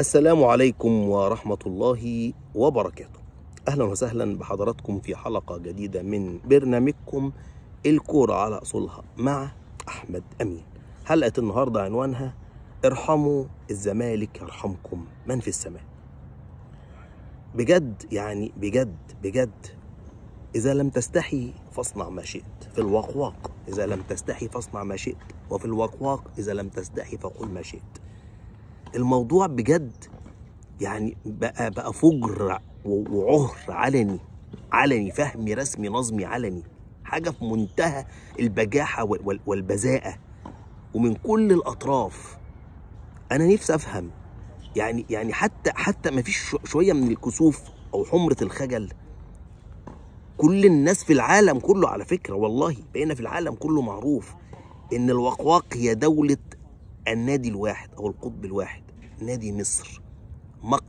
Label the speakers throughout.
Speaker 1: السلام عليكم ورحمة الله وبركاته أهلا وسهلا بحضراتكم في حلقة جديدة من برنامجكم الكورة على أصولها مع أحمد أمين حلقة النهاردة عنوانها ارحموا الزمالك يرحمكم من في السماء بجد يعني بجد بجد إذا لم تستحي فاصنع ما شئت في الوقواق إذا لم تستحي فاصنع ما شئت وفي الوقواق إذا لم تستحي فقل ما شئت الموضوع بجد يعني بقى بقى فجر وعهر علني علني فهمي رسمي نظمي علني حاجه في منتهى البجاحه والبذاءه ومن كل الاطراف انا نفسي افهم يعني يعني حتى حتى ما فيش شويه من الكسوف او حمره الخجل كل الناس في العالم كله على فكره والله بقينا في العالم كله معروف ان الوقواق هي دوله النادي الواحد او القطب الواحد نادي مصر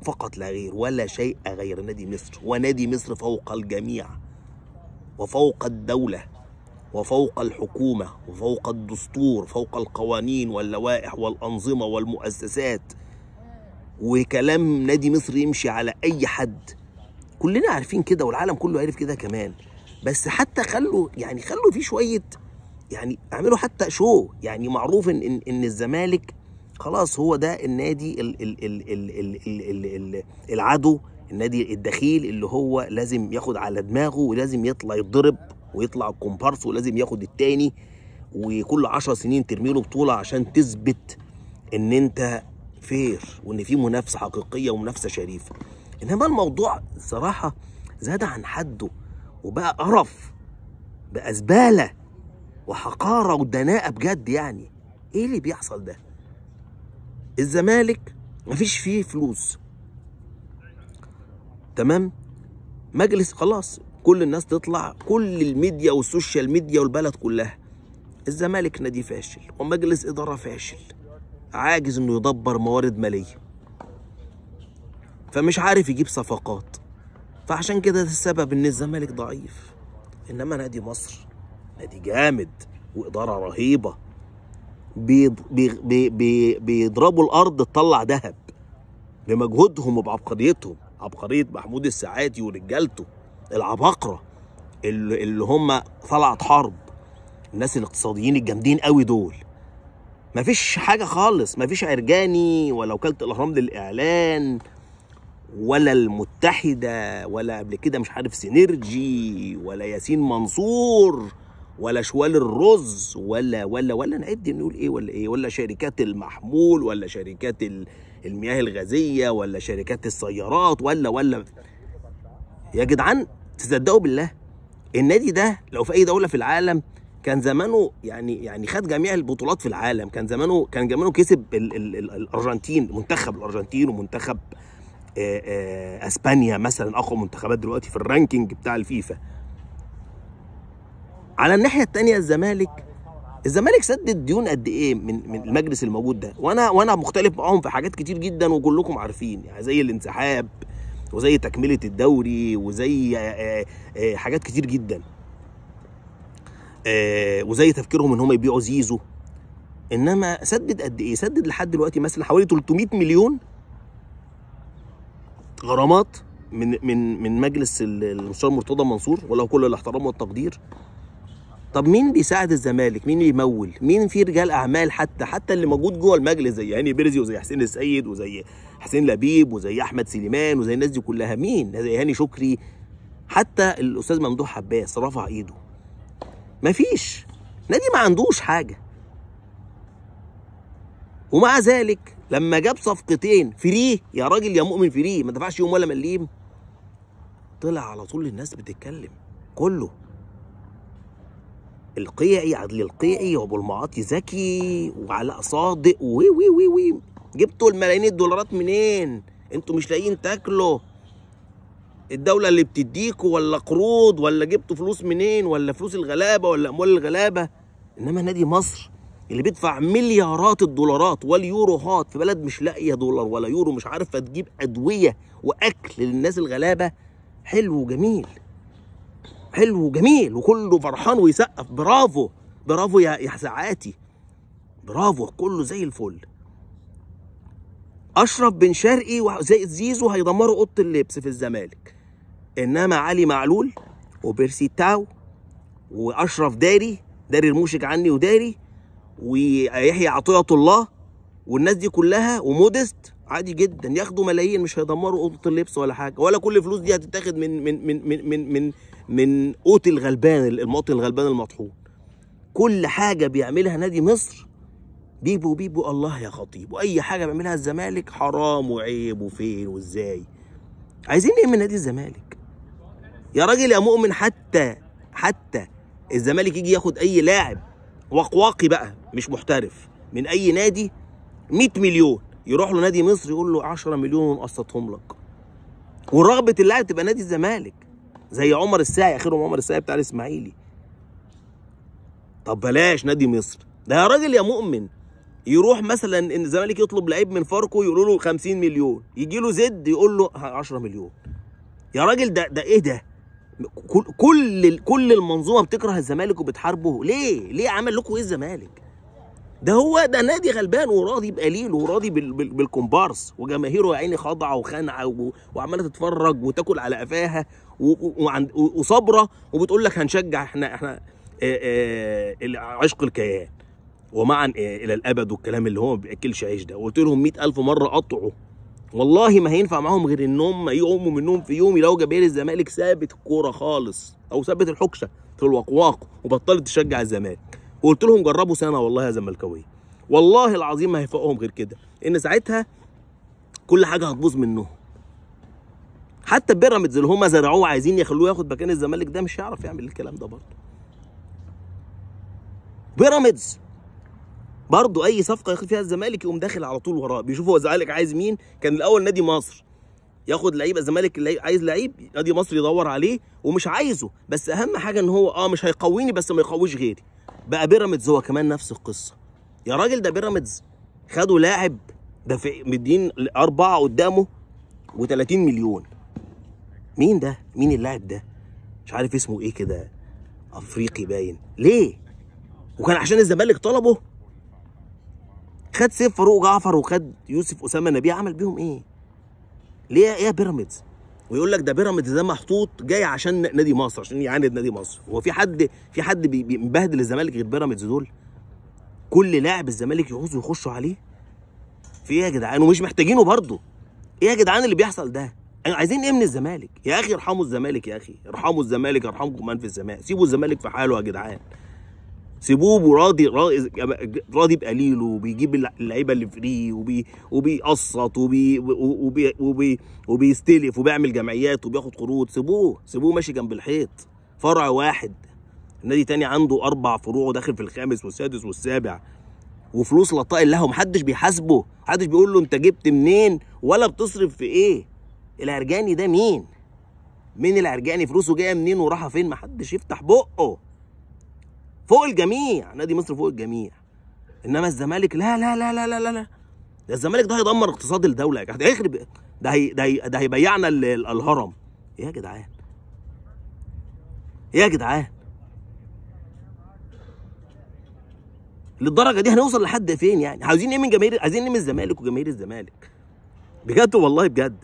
Speaker 1: فقط لا غير ولا شيء غير نادي مصر ونادي مصر فوق الجميع وفوق الدولة وفوق الحكومة وفوق الدستور فوق القوانين واللوائح والأنظمة والمؤسسات وكلام نادي مصر يمشي على أي حد كلنا عارفين كده والعالم كله عارف كده كمان بس حتى خلوا يعني خلوا في شويه يعني اعملوا حتى شو يعني معروف ان ان, إن الزمالك خلاص هو ده النادي الـ الـ الـ الـ الـ الـ الـ العدو النادي الدخيل اللي هو لازم ياخد على دماغه ولازم يطلع يضرب ويطلع الكومبارس ولازم ياخد التاني وكل عشر سنين ترمي له بطوله عشان تثبت ان انت فير وان في منافسه حقيقيه ومنافسه شريفه انما الموضوع صراحه زاد عن حده وبقى قرف بقى زباله وحقاره ودناءه بجد يعني ايه اللي بيحصل ده الزمالك مفيش فيه فلوس تمام مجلس خلاص كل الناس تطلع كل الميديا والسوشيال ميديا والبلد كلها الزمالك نادي فاشل ومجلس اداره فاشل عاجز انه يدبر موارد ماليه فمش عارف يجيب صفقات فعشان كده ده السبب ان الزمالك ضعيف انما نادي مصر نادي جامد واداره رهيبه بيض بي بي بي بيضربوا الارض تطلع ذهب بمجهودهم وبعبقريتهم عبقريه محمود السعادي ورجالته العباقره اللي, اللي هم طلعت حرب الناس الاقتصاديين الجامدين قوي دول مفيش حاجه خالص مفيش عرجاني ولا وكاله الاهرام للاعلان ولا المتحده ولا قبل كده مش عارف سينرجي ولا ياسين منصور ولا شوال الرز ولا ولا ولا نعد نقول ايه ولا ايه ولا شركات المحمول ولا شركات المياه الغازيه ولا شركات السيارات ولا ولا يا جدعان تصدقوا بالله النادي ده لو في اي دوله في العالم كان زمانه يعني يعني خد جميع البطولات في العالم كان زمانه كان زمانه كسب الـ الـ الـ الارجنتين منتخب الارجنتين ومنتخب اسبانيا مثلا اقوى منتخبات دلوقتي في الرانكينج بتاع الفيفا على الناحيه الثانيه الزمالك الزمالك سدد ديون قد ايه من من المجلس الموجود ده وانا وانا مختلف معاهم في حاجات كتير جدا وكلكم عارفين يعني زي الانسحاب وزي تكمله الدوري وزي آه، آه، آه، حاجات كتير جدا وزي تفكيرهم ان هم يبيعوا زيزو انما سدد قد ايه سدد لحد دلوقتي مثلا حوالي 300 مليون غرامات من من من مجلس المستشار مرتضى منصور وله كل الاحترام والتقدير طب مين بيساعد الزمالك مين بيمول مين في رجال اعمال حتى حتى اللي موجود جوه المجلس زي هاني بيرزي وزي حسين السيد وزي حسين لبيب وزي احمد سليمان وزي الناس دي كلها مين زي هاني شكري حتى الاستاذ ممدوح عباس رفع ايده مفيش نادي ما عندوش حاجه ومع ذلك لما جاب صفقتين فري يا راجل يا مؤمن فري ما دفعش يوم ولا مليم طلع على طول الناس بتتكلم كله القيعي عدلي القيعي وابو المعاطي زكي وعلاء صادق وي وي وي وي جبتوا الملايين الدولارات منين انتوا مش لاقيين تاكلوا الدولة اللي بتديكوا ولا قروض ولا جبتوا فلوس منين ولا فلوس الغلابة ولا أموال الغلابة إنما نادي مصر اللي بيدفع مليارات الدولارات واليوروهات في بلد مش لاقية دولار ولا يورو مش عارفة تجيب أدوية وأكل للناس الغلابة حلو وجميل حلو وجميل وكله فرحان ويسقف برافو برافو يا يا ساعاتي برافو كله زي الفل اشرف بن شرقي وزي زيزو هيدمروا اوضه اللبس في الزمالك انما علي معلول وبيرسي تاو واشرف داري داري الموشك عني وداري ويحيى عطيه الله والناس دي كلها وموديست عادي جدا ياخدوا ملايين مش هيدمروا اوضه اللبس ولا حاجه ولا كل الفلوس دي هتتاخد من من من من من من من قوت الغلبان المواطن الغلبان المطحون كل حاجه بيعملها نادي مصر بيبو بيبو الله يا خطيب واي حاجه بيعملها الزمالك حرام وعيب وفين وازاي عايزين ايه من نادي الزمالك يا راجل يا مؤمن حتى حتى الزمالك يجي ياخد اي لاعب وقواقي بقى مش محترف من اي نادي 100 مليون يروح له نادي مصر يقول له 10 مليون ونقسطهم لك ورغبه اللاعب تبقى نادي الزمالك زي عمر الساعي اخرهم عمر الساعي بتاع الاسماعيلي طب بلاش نادي مصر ده يا راجل يا مؤمن يروح مثلا ان الزمالك يطلب لعيب من فاركو يقولوا له 50 مليون يجي له زد يقول له 10 مليون يا راجل ده ده ايه ده كل كل المنظومه بتكره الزمالك وبتحاربه ليه ليه عمل لكم ايه الزمالك ده هو ده نادي غلبان وراضي بقليل وراضي بالكومبارس وجماهيره يا عيني خاضعه وخانعه وعماله تتفرج وتاكل على قفاها وصابره وبتقول لك هنشجع احنا احنا عشق الكيان ومعا الى الابد والكلام اللي هو ما بياكلش عيش ده وقلت لهم 100000 مره قطعوا والله ما هينفع معاهم غير ان هم يقوموا منهم في يوم يلاقوا جماهير الزمالك ثابت الكوره خالص او ثابت الحكشه في الوقواق وبطلت تشجع الزمالك وقلت لهم جربوا سنه والله يا زملكاويه والله العظيم ما هيفوقهم غير كده ان ساعتها كل حاجه هتبوظ منهم حتى بيراميدز اللي هم زرعوه عايزين يخلوه ياخد مكان الزمالك ده مش هيعرف يعمل الكلام ده برضه بيراميدز برضه اي صفقه ياخد فيها الزمالك يقوم داخل على طول وراه بيشوف هو الزمالك عايز مين كان الاول نادي مصر ياخد لعيب الزمالك اللي عايز لعيب نادي مصر يدور عليه ومش عايزه بس اهم حاجه ان هو اه مش هيقويني بس ما يقويش غيري بقى بيراميدز هو كمان نفس القصه يا راجل ده بيراميدز خدوا لاعب ده في مدين اربعه قدامه و30 مليون مين ده مين اللاعب ده مش عارف اسمه ايه كده افريقي باين ليه وكان عشان الزمالك طلبه خد سيف فاروق جعفر وخد يوسف اسامه نبيه عمل بيهم ايه ليه يا بيراميدز ويقول لك ده بيراميدز ده محطوط جاي عشان نادي مصر عشان يعاند نادي مصر هو في حد في حد بيبهدل الزمالك غير بيراميدز دول كل لاعب الزمالك يعوزوا يخشوا عليه في ايه يا جدعان ومش محتاجينه برضه ايه يا جدعان اللي بيحصل ده عايزين ايه من الزمالك يا اخي ارحموا الزمالك يا اخي ارحموا الزمالك ارحمكم من في السماء سيبوا الزمالك في حاله يا جدعان سيبوه وراضي راضي بقليله وبيجيب اللعيبه اللي فري وبي وبيقسط وبي وبي وبي وبيستلف وبيعمل جمعيات وبياخد قروض سيبوه سيبوه ماشي جنب الحيط فرع واحد نادي تاني عنده اربع فروع وداخل في الخامس والسادس والسابع وفلوس لطائل له محدش بيحاسبه محدش بيقول له انت جبت منين ولا بتصرف في ايه العرجاني ده مين مين العرجاني فلوسه جايه منين وراحه فين محدش يفتح بقه فوق الجميع نادي مصر فوق الجميع انما الزمالك لا لا لا لا لا لا ده الزمالك ده هيدمر اقتصاد الدوله يا جدعان ده هيخرب ده هي ده, هي ده هيبيعنا الهرم يا جدعان يا جدعان للدرجه دي هنوصل لحد فين يعني عاوزين ايه من جماهير عايزين ايه من الزمالك وجماهير الزمالك بجد والله بجد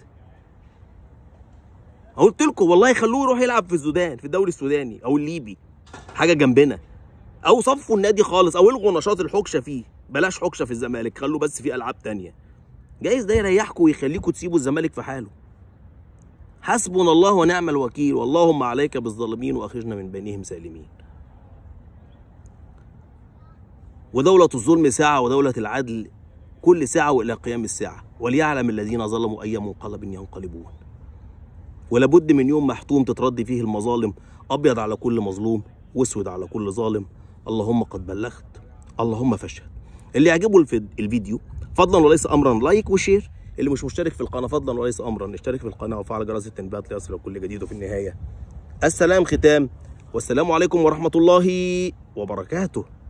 Speaker 1: قلت لكم والله خلوه يروح يلعب في السودان في الدوري السوداني او الليبي حاجه جنبنا او صفوا النادي خالص او الغوا نشاط الحكشه فيه بلاش حكشه في الزمالك خلوا بس في العاب تانية جايز ده يريحكم ويخليكم تسيبوا الزمالك في حاله حسبنا الله ونعم الوكيل واللهم عليك بالظالمين واخرجنا من بينهم سالمين ودولة الظلم ساعة ودولة العدل كل ساعة وإلى قيام الساعة وليعلم الذين ظلموا أي منقلب ينقلبون ولابد من يوم محتوم تترد فيه المظالم أبيض على كل مظلوم واسود على كل ظالم اللهم قد بلغت اللهم فاشهد اللي يعجبه الفيديو فضلا وليس امرا لايك وشير اللي مش مشترك في القناه فضلا وليس امرا اشترك في القناه وفعل جرس التنبيهات ليصلك كل جديد وفي النهايه السلام ختام والسلام عليكم ورحمه الله وبركاته